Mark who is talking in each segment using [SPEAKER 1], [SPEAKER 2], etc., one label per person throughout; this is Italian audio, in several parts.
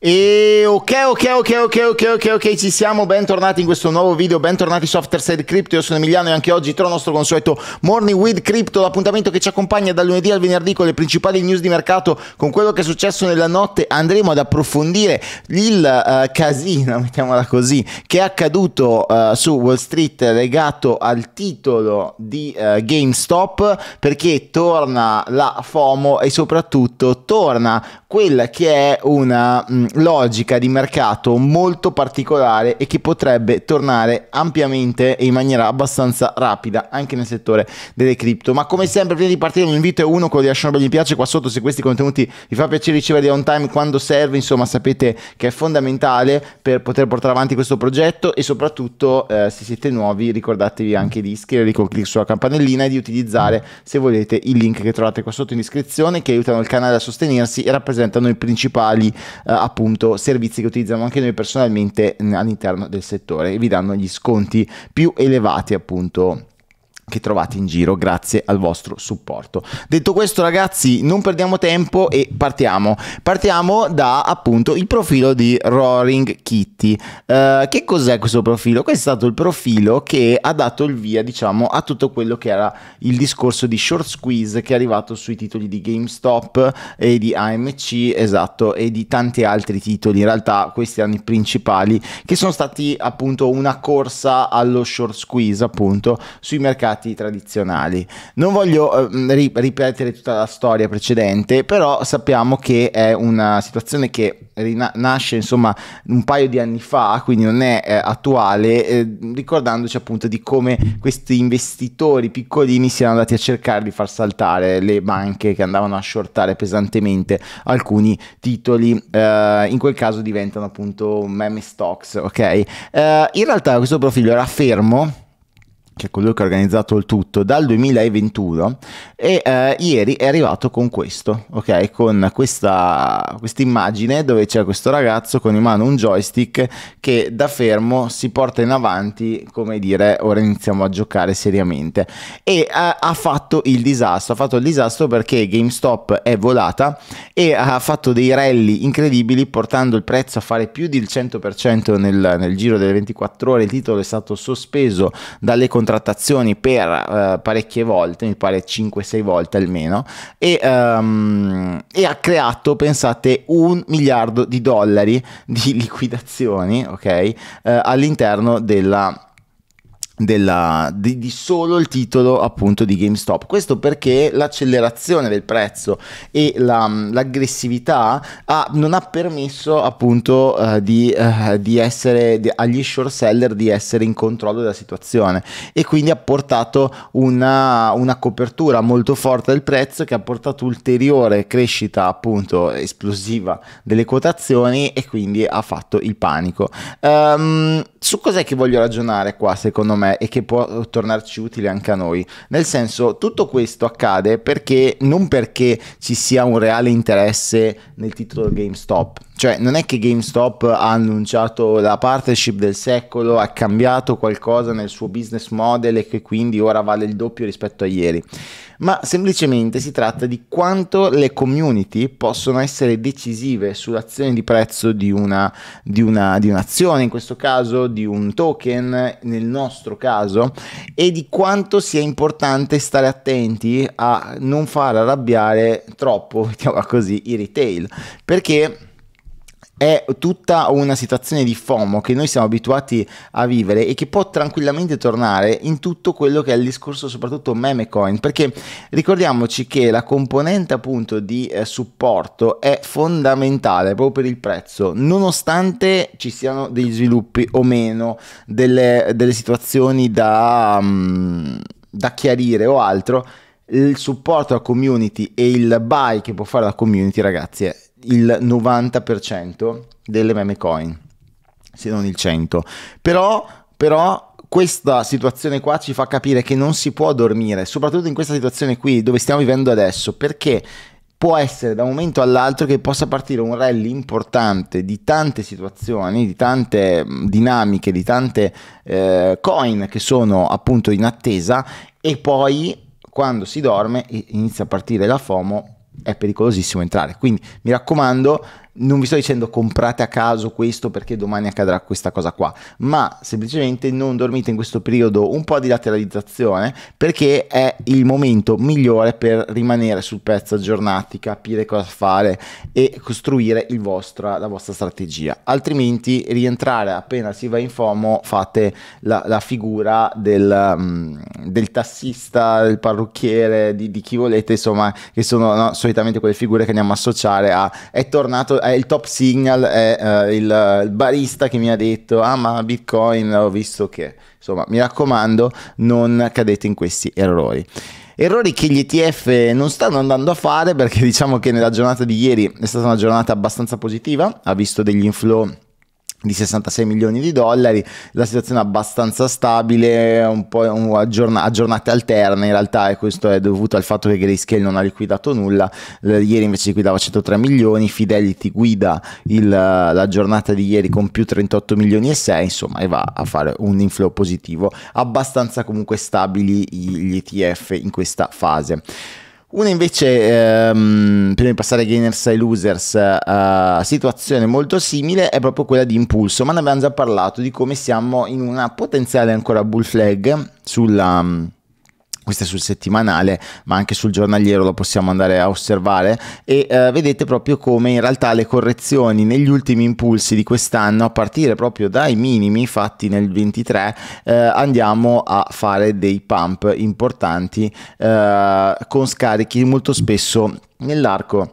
[SPEAKER 1] E ok, ok, ok, ok, ok, ok, ok, ci siamo, bentornati in questo nuovo video, bentornati su Afterside Crypto, io sono Emiliano e anche oggi trovo il nostro consueto Morning with Crypto, l'appuntamento che ci accompagna dal lunedì al venerdì con le principali news di mercato, con quello che è successo nella notte andremo ad approfondire il uh, casino, mettiamola così, che è accaduto uh, su Wall Street legato al titolo di uh, GameStop, perché torna la FOMO e soprattutto torna quella che è una mh, mm, logica di mercato molto particolare e che potrebbe tornare ampiamente e in maniera abbastanza rapida anche nel settore delle cripto. Ma come sempre, prima di partire, un invito è uno, quello di lasciare un bel mi piace qua sotto se questi contenuti vi fa piacere riceverli on time quando serve, insomma, sapete che è fondamentale per poter portare avanti questo progetto e soprattutto eh, se siete nuovi ricordatevi anche di iscrivervi con clic sulla campanellina e di utilizzare se volete il link che trovate qua sotto in descrizione che aiutano il canale a sostenersi e rappresentare rappresentano i principali eh, appunto servizi che utilizziamo anche noi personalmente mm, all'interno del settore e vi danno gli sconti più elevati appunto che trovate in giro grazie al vostro supporto. Detto questo ragazzi non perdiamo tempo e partiamo. Partiamo da appunto il profilo di Roaring Kitty. Uh, che cos'è questo profilo? Questo è stato il profilo che ha dato il via diciamo a tutto quello che era il discorso di short squeeze che è arrivato sui titoli di GameStop e di AMC esatto e di tanti altri titoli. In realtà questi erano i principali che sono stati appunto una corsa allo short squeeze appunto sui mercati mercati tradizionali. Non voglio eh, ripetere tutta la storia precedente, però sappiamo che è una situazione che nasce insomma un paio di anni fa, quindi non è eh, attuale, eh, ricordandoci appunto di come questi investitori piccolini siano andati a cercare di far saltare le banche che andavano a shortare pesantemente alcuni titoli, eh, in quel caso diventano appunto meme stocks, ok? Eh, in realtà questo profilo era fermo cioè colui che ha organizzato il tutto, dal 2021 e eh, ieri è arrivato con questo, ok? Con questa immagine dove c'è questo ragazzo con in mano un joystick che da fermo si porta in avanti, come dire, ora iniziamo a giocare seriamente. E eh, ha fatto il disastro, ha fatto il disastro perché GameStop è volata e ha fatto dei rally incredibili portando il prezzo a fare più del 100% nel, nel giro delle 24 ore, il titolo è stato sospeso dalle contrattazioni contrattazioni per eh, parecchie volte, mi pare 5-6 volte almeno, e, um, e, ha creato, pensate, un miliardo di dollari di liquidazioni, ok, eh, all'interno della della, di, di, solo il titolo appunto di GameStop. Questo perché l'accelerazione del prezzo e la, l'aggressività ha, non ha permesso appunto uh, di, uh, di, essere di, agli short seller di essere in controllo della situazione e quindi ha portato una, una copertura molto forte del prezzo che ha portato ulteriore crescita appunto esplosiva delle quotazioni e quindi ha fatto il panico. Um, su cos'è che voglio ragionare qua, secondo me, e che può tornarci utile anche a noi. Nel senso, tutto questo accade perché non perché ci sia un reale interesse nel titolo GameStop, cioè, non è che GameStop ha annunciato la partnership del secolo, ha cambiato qualcosa nel suo business model e che quindi ora vale il doppio rispetto a ieri, ma semplicemente si tratta di quanto le community possono essere decisive sull'azione di prezzo di, una, di, una, di un'azione, in questo caso di un token, nel nostro caso, e di quanto sia importante stare attenti a non far arrabbiare troppo, mettiamola così, i retail. Perché è tutta una situazione di FOMO che noi siamo abituati a vivere e che può tranquillamente tornare in tutto quello che è il discorso soprattutto meme coin perché ricordiamoci che la componente appunto di eh, supporto è fondamentale proprio per il prezzo nonostante ci siano degli sviluppi o meno delle, delle situazioni da, um, da chiarire o altro il supporto alla community e il buy che può fare la community ragazzi è il 90% delle meme coin, se non il 100%. Però, però questa situazione qua ci fa capire che non si può dormire, soprattutto in questa situazione qui dove stiamo vivendo adesso, perché può essere da un momento all'altro che possa partire un rally importante di tante situazioni, di tante dinamiche, di tante eh, coin che sono appunto in attesa e poi quando si dorme inizia a partire la FOMO è pericolosissimo entrare. Quindi mi raccomando, non vi sto dicendo comprate a caso questo perché domani accadrà questa cosa qua, ma semplicemente non dormite in questo periodo un po' di lateralizzazione perché è il momento migliore per rimanere sul pezzo aggiornati, capire cosa fare e costruire vostra, la vostra strategia. Altrimenti rientrare appena si va in FOMO fate la, la figura del, mm, del, tassista, del parrucchiere, di, di, chi volete, insomma, che sono no, solitamente quelle figure che andiamo a associare a è tornato eh, il top signal è eh, il, eh, il, barista che mi ha detto ah ma bitcoin ho visto che insomma mi raccomando non cadete in questi errori errori che gli ETF non stanno andando a fare perché diciamo che nella giornata di ieri è stata una giornata abbastanza positiva ha visto degli inflow di 66 milioni di dollari, la situazione è abbastanza stabile, un po' a aggiorn giornate alterne in realtà e questo è dovuto al fatto che Grayscale non ha liquidato nulla, ieri invece liquidava 103 milioni, Fidelity guida il, la giornata di ieri con più 38 milioni e 6, insomma e va a fare un inflow positivo, abbastanza comunque stabili gli ETF in questa fase. Una invece, ehm, prima di passare a gainers e losers, eh, situazione molto simile è proprio quella di impulso, ma ne abbiamo già parlato di come siamo in una potenziale ancora bull flag sulla questo è sul settimanale, ma anche sul giornaliero lo possiamo andare a osservare e eh, vedete proprio come in realtà le correzioni negli ultimi impulsi di quest'anno, a partire proprio dai minimi fatti nel 23, eh, andiamo a fare dei pump importanti eh, con scarichi molto spesso nell'arco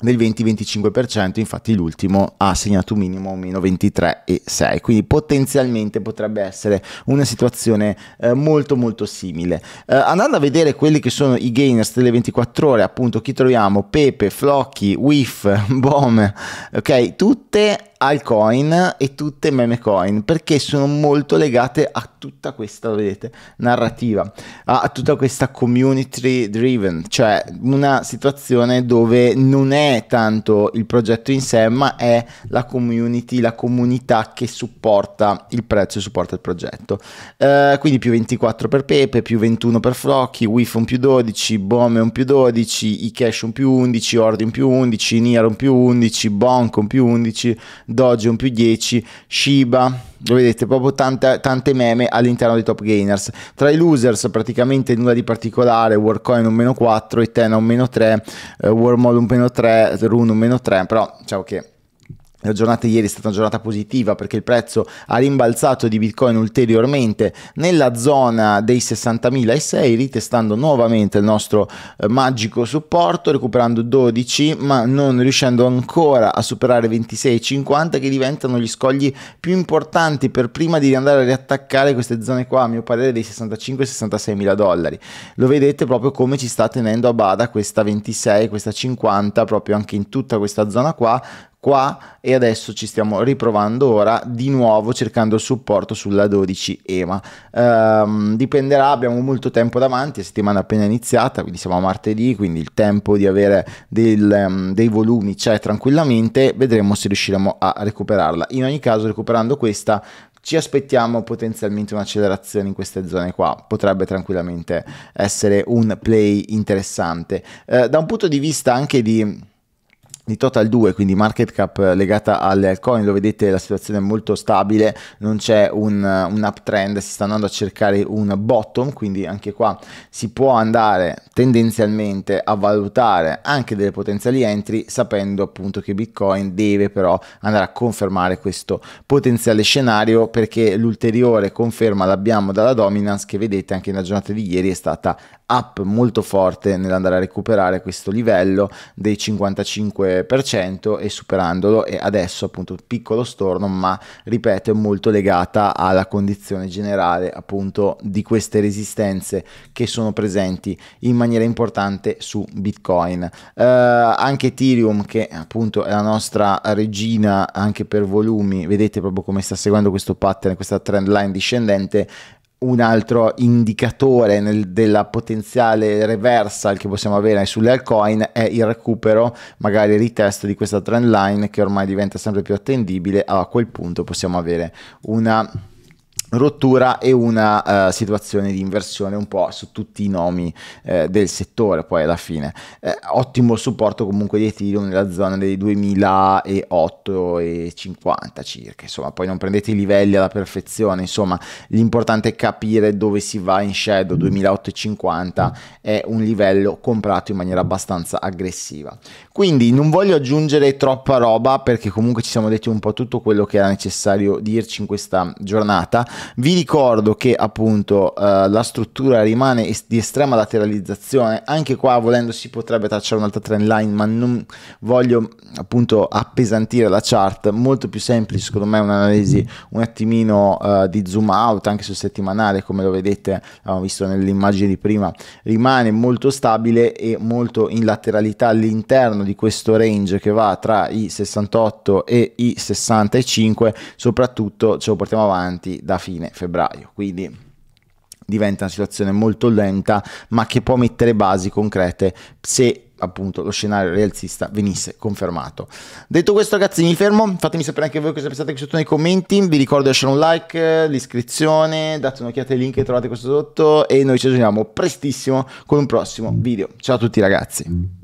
[SPEAKER 1] del 20-25%, infatti l'ultimo ha segnato un minimo meno 23,6, quindi potenzialmente potrebbe essere una situazione eh, molto molto simile. Eh, andando a vedere quelli che sono i gainers delle 24 ore, appunto chi troviamo? Pepe, Flocchi, Whiff, Bom, ok, tutte altcoin e tutte meme coin perché sono molto legate a tutta questa vedete, narrativa a, tutta questa community driven cioè una situazione dove non è tanto il progetto in sé ma è la community la comunità che supporta il prezzo e supporta il progetto uh, quindi più 24 per Pepe più 21 per Flocky Wif un più 12 Bome un più 12 iCash un più 11 Ordin più 11 Nier un più 11 Bonk un più 11 Doge, un più 10, Shiba, lo vedete proprio tante, tante meme all'interno dei top gainers. Tra i losers praticamente nulla di particolare, Warcoin un meno 4, Itena un meno 3, eh, Warmall un meno 3, Rune un meno 3, però diciamo che la giornata ieri è stata una giornata positiva perché il prezzo ha rimbalzato di Bitcoin ulteriormente nella zona dei 60.006, ritestando nuovamente il nostro eh, magico supporto, recuperando 12, ma non riuscendo ancora a superare 26,50 che diventano gli scogli più importanti per prima di andare a riattaccare queste zone qua, a mio parere dei 65-66.000 dollari. Lo vedete proprio come ci sta tenendo a bada questa 26, questa 50, proprio anche in tutta questa zona qua, qua e adesso ci stiamo riprovando ora di nuovo cercando il supporto sulla 12 EMA. Ehm, dipenderà, abbiamo molto tempo davanti, è settimana appena iniziata, quindi siamo a martedì, quindi il tempo di avere del, um, dei volumi c'è tranquillamente, vedremo se riusciremo a recuperarla. In ogni caso recuperando questa ci aspettiamo potenzialmente un'accelerazione in queste zone qua, potrebbe tranquillamente essere un play interessante. Eh, da un punto di vista anche di di Total 2, quindi market cap eh, legata alle altcoin, lo vedete la situazione è molto stabile, non c'è un, eh, un uptrend, si sta andando a cercare un bottom, quindi anche qua si può andare tendenzialmente a valutare anche delle potenziali entry sapendo appunto che Bitcoin deve però andare a confermare questo potenziale scenario perché l'ulteriore conferma l'abbiamo dalla dominance che vedete anche nella giornata di ieri è stata up molto forte nell'andare a recuperare questo livello dei 55 eh, e superandolo e adesso appunto piccolo storno ma ripeto è molto legata alla condizione generale appunto di queste resistenze che sono presenti in maniera importante su bitcoin eh, anche ethereum che appunto è la nostra regina anche per volumi vedete proprio come sta seguendo questo pattern questa trend line discendente un altro indicatore nel, della potenziale reversal che possiamo avere sulle altcoin è il recupero, magari il retest di questa trend line che ormai diventa sempre più attendibile, a quel punto possiamo avere una rottura e una uh, situazione di inversione un po' su tutti i nomi eh, del settore poi alla fine eh, ottimo supporto comunque di Ethereum nella zona dei 2008 e 50 circa insomma poi non prendete i livelli alla perfezione insomma l'importante è capire dove si va in shadow 2008 e 50 è un livello comprato in maniera abbastanza aggressiva quindi non voglio aggiungere troppa roba perché comunque ci siamo detti un po' tutto quello che era necessario dirci in questa giornata vi ricordo che appunto eh, la struttura rimane est- di estrema lateralizzazione, anche qua volendo si potrebbe tracciare un'altra trend line, ma non voglio appunto appesantire la chart, molto più semplice secondo me un'analisi un attimino eh, di zoom out anche sul settimanale, come lo vedete, abbiamo visto nell'immagine di prima, rimane molto stabile e molto in lateralità all'interno di questo range che va tra i 68 e i 65, soprattutto ce lo portiamo avanti da fine fine febbraio. Quindi diventa una situazione molto lenta, ma che può mettere basi concrete se appunto lo scenario realzista venisse confermato. Detto questo ragazzi mi fermo, fatemi sapere anche voi cosa pensate qui sotto nei commenti, vi ricordo di lasciare un like, l'iscrizione, date un'occhiata ai link che trovate qui sotto e noi ci aggiorniamo prestissimo con un prossimo video. Ciao a tutti ragazzi!